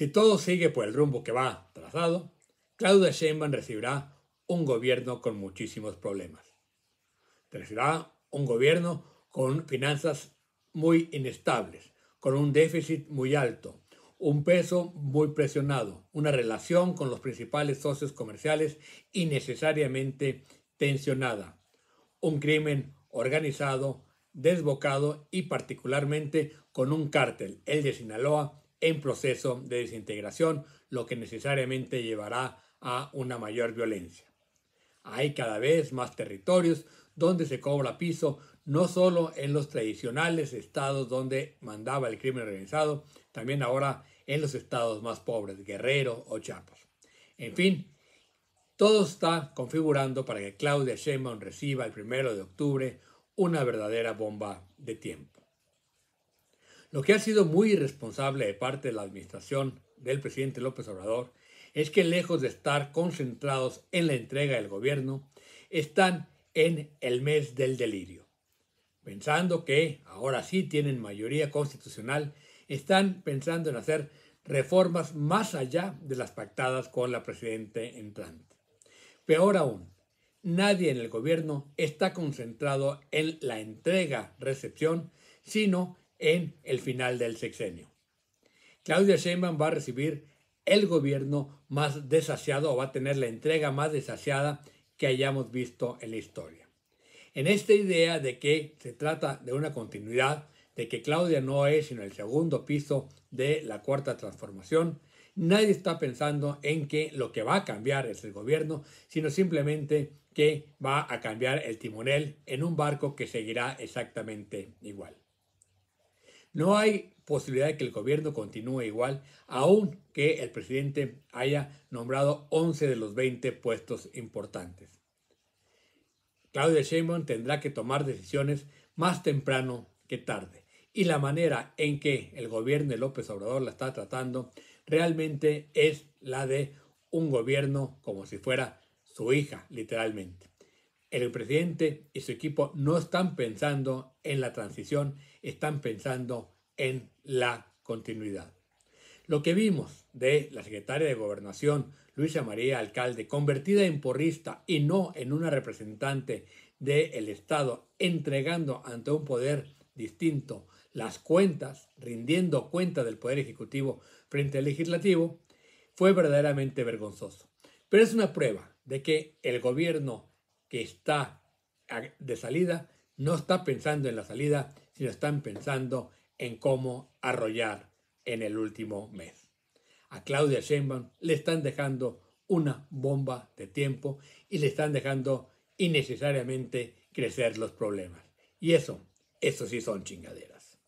Si todo sigue por el rumbo que va trazado, Claudia Sheinbaum recibirá un gobierno con muchísimos problemas. Recibirá un gobierno con finanzas muy inestables, con un déficit muy alto, un peso muy presionado, una relación con los principales socios comerciales innecesariamente tensionada, un crimen organizado, desbocado y particularmente con un cártel, el de Sinaloa, en proceso de desintegración, lo que necesariamente llevará a una mayor violencia. Hay cada vez más territorios donde se cobra piso, no solo en los tradicionales estados donde mandaba el crimen organizado, también ahora en los estados más pobres, Guerrero o Chiapas. En fin, todo está configurando para que Claudia Sheinbaum reciba el primero de octubre una verdadera bomba de tiempo. Lo que ha sido muy irresponsable de parte de la administración del presidente López Obrador es que lejos de estar concentrados en la entrega del gobierno, están en el mes del delirio. Pensando que ahora sí tienen mayoría constitucional, están pensando en hacer reformas más allá de las pactadas con la presidenta entrante. Peor aún, nadie en el gobierno está concentrado en la entrega-recepción, sino en el final del sexenio. Claudia Sheinbaum va a recibir el gobierno más desasiado o va a tener la entrega más desasiada que hayamos visto en la historia. En esta idea de que se trata de una continuidad, de que Claudia no es sino el segundo piso de la cuarta transformación, nadie está pensando en que lo que va a cambiar es el gobierno, sino simplemente que va a cambiar el timonel en un barco que seguirá exactamente igual. No hay posibilidad de que el gobierno continúe igual, aun que el presidente haya nombrado 11 de los 20 puestos importantes. Claudia Sheinbaum tendrá que tomar decisiones más temprano que tarde. Y la manera en que el gobierno de López Obrador la está tratando realmente es la de un gobierno como si fuera su hija, literalmente el presidente y su equipo no están pensando en la transición, están pensando en la continuidad. Lo que vimos de la secretaria de Gobernación, Luisa María Alcalde, convertida en porrista y no en una representante del Estado, entregando ante un poder distinto las cuentas, rindiendo cuenta del poder ejecutivo frente al legislativo, fue verdaderamente vergonzoso. Pero es una prueba de que el gobierno que está de salida no está pensando en la salida, sino están pensando en cómo arrollar en el último mes. A Claudia Sheinbaum le están dejando una bomba de tiempo y le están dejando innecesariamente crecer los problemas. Y eso, eso sí son chingaderas.